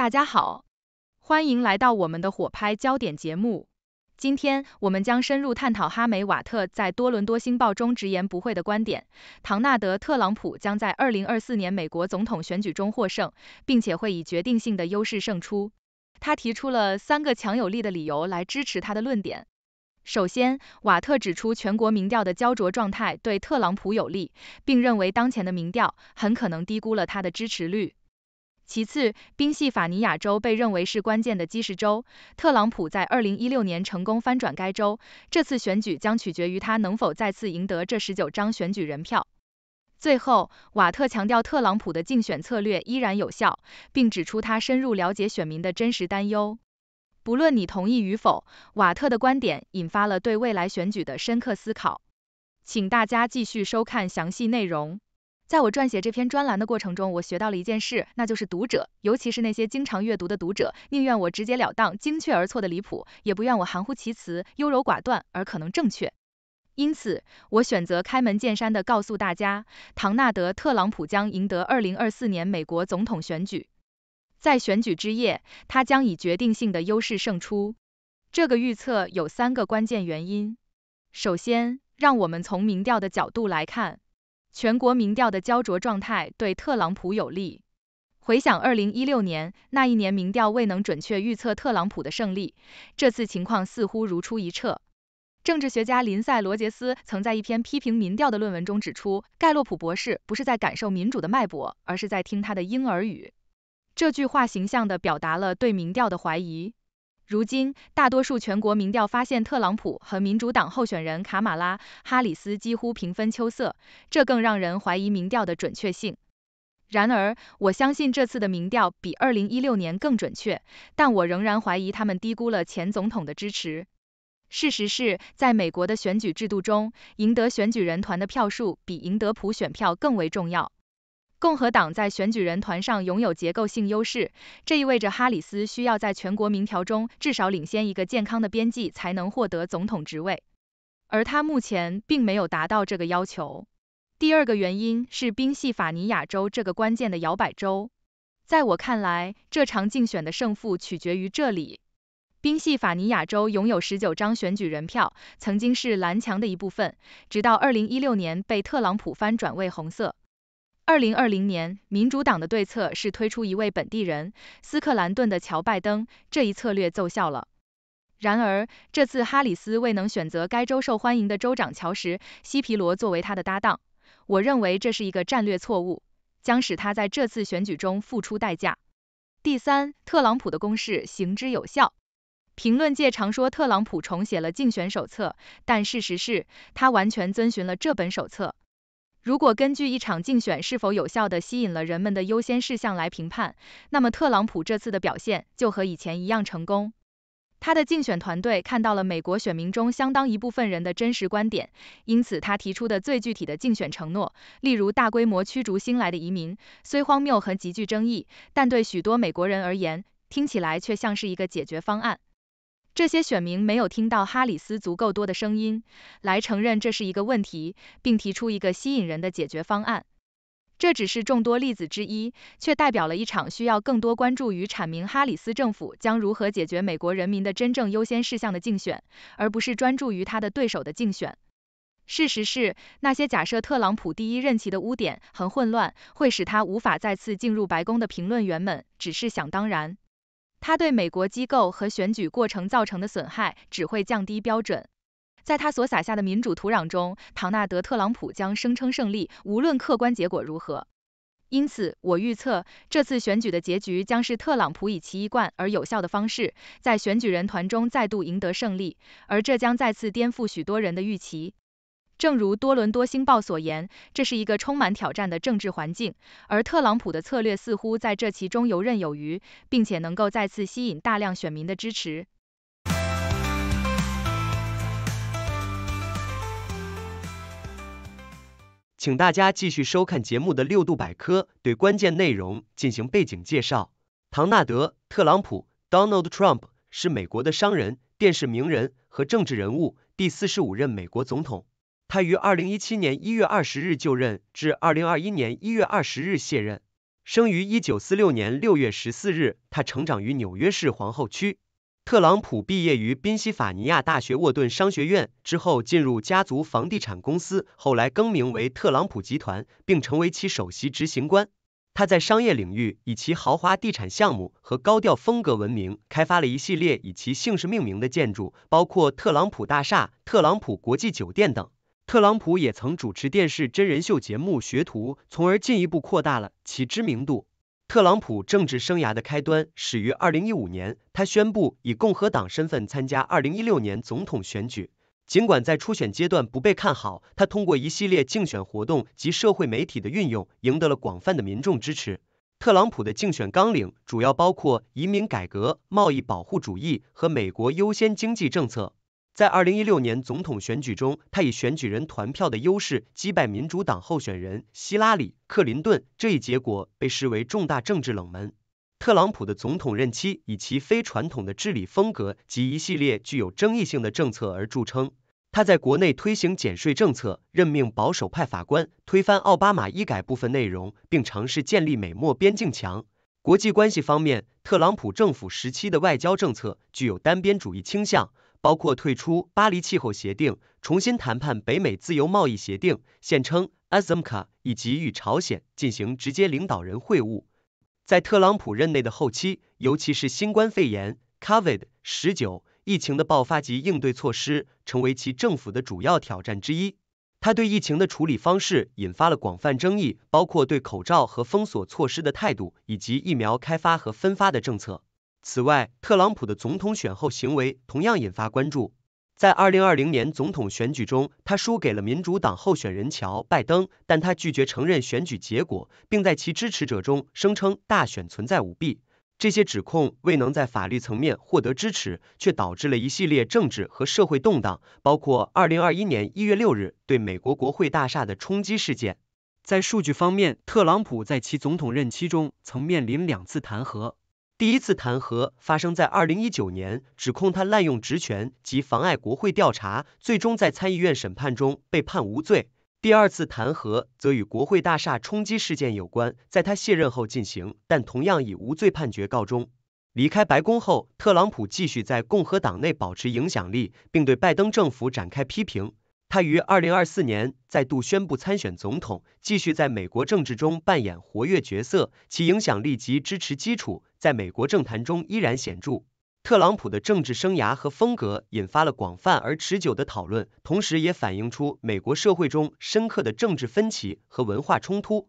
大家好，欢迎来到我们的火拍焦点节目。今天我们将深入探讨哈梅瓦特在多伦多星报中直言不讳的观点：唐纳德·特朗普将在2024年美国总统选举中获胜，并且会以决定性的优势胜出。他提出了三个强有力的理由来支持他的论点。首先，瓦特指出全国民调的焦灼状态对特朗普有利，并认为当前的民调很可能低估了他的支持率。其次，宾夕法尼亚州被认为是关键的基石州。特朗普在2016年成功翻转该州，这次选举将取决于他能否再次赢得这十九张选举人票。最后，瓦特强调特朗普的竞选策略依然有效，并指出他深入了解选民的真实担忧。不论你同意与否，瓦特的观点引发了对未来选举的深刻思考。请大家继续收看详细内容。在我撰写这篇专栏的过程中，我学到了一件事，那就是读者，尤其是那些经常阅读的读者，宁愿我直截了当、精确而错的离谱，也不愿我含糊其辞、优柔寡断而可能正确。因此，我选择开门见山地告诉大家，唐纳德·特朗普将赢得2024年美国总统选举。在选举之夜，他将以决定性的优势胜出。这个预测有三个关键原因。首先，让我们从民调的角度来看。全国民调的焦灼状态对特朗普有利。回想二零一六年，那一年民调未能准确预测特朗普的胜利，这次情况似乎如出一辙。政治学家林赛·罗杰斯曾在一篇批评民调的论文中指出，盖洛普博士不是在感受民主的脉搏，而是在听他的婴儿语。这句话形象地表达了对民调的怀疑。如今，大多数全国民调发现特朗普和民主党候选人卡马拉·哈里斯几乎平分秋色，这更让人怀疑民调的准确性。然而，我相信这次的民调比2016年更准确，但我仍然怀疑他们低估了前总统的支持。事实是在美国的选举制度中，赢得选举人团的票数比赢得普选票更为重要。共和党在选举人团上拥有结构性优势，这意味着哈里斯需要在全国民调中至少领先一个健康的边际才能获得总统职位，而他目前并没有达到这个要求。第二个原因是宾夕法尼亚州这个关键的摇摆州，在我看来，这场竞选的胜负取决于这里。宾夕法尼亚州拥有19张选举人票，曾经是蓝墙的一部分，直到2016年被特朗普翻转为红色。二零二零年，民主党的对策是推出一位本地人——斯克兰顿的乔·拜登。这一策略奏效了。然而，这次哈里斯未能选择该州受欢迎的州长乔什·西皮罗作为他的搭档。我认为这是一个战略错误，将使他在这次选举中付出代价。第三，特朗普的攻势行之有效。评论界常说特朗普重写了竞选手册，但事实是他完全遵循了这本手册。如果根据一场竞选是否有效地吸引了人们的优先事项来评判，那么特朗普这次的表现就和以前一样成功。他的竞选团队看到了美国选民中相当一部分人的真实观点，因此他提出的最具体的竞选承诺，例如大规模驱逐新来的移民，虽荒谬和极具争议，但对许多美国人而言，听起来却像是一个解决方案。这些选民没有听到哈里斯足够多的声音来承认这是一个问题，并提出一个吸引人的解决方案。这只是众多例子之一，却代表了一场需要更多关注与阐明哈里斯政府将如何解决美国人民的真正优先事项的竞选，而不是专注于他的对手的竞选。事实是，那些假设特朗普第一任期的污点很混乱，会使他无法再次进入白宫的评论员们只是想当然。他对美国机构和选举过程造成的损害只会降低标准。在他所撒下的民主土壤中，唐纳德·特朗普将声称胜利，无论客观结果如何。因此，我预测这次选举的结局将是特朗普以其一贯而有效的方式，在选举人团中再度赢得胜利，而这将再次颠覆许多人的预期。正如多伦多星报所言，这是一个充满挑战的政治环境，而特朗普的策略似乎在这其中游刃有余，并且能够再次吸引大量选民的支持。请大家继续收看节目的六度百科，对关键内容进行背景介绍。唐纳德·特朗普 （Donald Trump） 是美国的商人、电视名人和政治人物，第四十五任美国总统。他于二零一七年一月二十日就任，至二零二一年一月二十日卸任。生于一九四六年六月十四日，他成长于纽约市皇后区。特朗普毕业于宾夕法尼亚大学沃顿商学院，之后进入家族房地产公司，后来更名为特朗普集团，并成为其首席执行官。他在商业领域以其豪华地产项目和高调风格闻名，开发了一系列以其姓氏命名的建筑，包括特朗普大厦、特朗普国际酒店等。特朗普也曾主持电视真人秀节目《学徒》，从而进一步扩大了其知名度。特朗普政治生涯的开端始于二零一五年，他宣布以共和党身份参加二零一六年总统选举。尽管在初选阶段不被看好，他通过一系列竞选活动及社会媒体的运用，赢得了广泛的民众支持。特朗普的竞选纲领主要包括移民改革、贸易保护主义和美国优先经济政策。在二零一六年总统选举中，他以选举人团票的优势击败民主党候选人希拉里·克林顿，这一结果被视为重大政治冷门。特朗普的总统任期以其非传统的治理风格及一系列具有争议性的政策而著称。他在国内推行减税政策，任命保守派法官，推翻奥巴马医改部分内容，并尝试建立美墨边境墙。国际关系方面，特朗普政府时期的外交政策具有单边主义倾向。包括退出巴黎气候协定、重新谈判北美自由贸易协定（现称 a s a m c a 以及与朝鲜进行直接领导人会晤。在特朗普任内的后期，尤其是新冠肺炎 （COVID-19） 疫情的爆发及应对措施，成为其政府的主要挑战之一。他对疫情的处理方式引发了广泛争议，包括对口罩和封锁措施的态度，以及疫苗开发和分发的政策。此外，特朗普的总统选后行为同样引发关注。在二零二零年总统选举中，他输给了民主党候选人乔·拜登，但他拒绝承认选举结果，并在其支持者中声称大选存在舞弊。这些指控未能在法律层面获得支持，却导致了一系列政治和社会动荡，包括二零二一年一月六日对美国国会大厦的冲击事件。在数据方面，特朗普在其总统任期中曾面临两次弹劾。第一次弹劾发生在二零一九年，指控他滥用职权及妨碍国会调查，最终在参议院审判中被判无罪。第二次弹劾则与国会大厦冲击事件有关，在他卸任后进行，但同样以无罪判决告终。离开白宫后，特朗普继续在共和党内保持影响力，并对拜登政府展开批评。他于二零二四年再度宣布参选总统，继续在美国政治中扮演活跃角色，其影响力及支持基础在美国政坛中依然显著。特朗普的政治生涯和风格引发了广泛而持久的讨论，同时也反映出美国社会中深刻的政治分歧和文化冲突。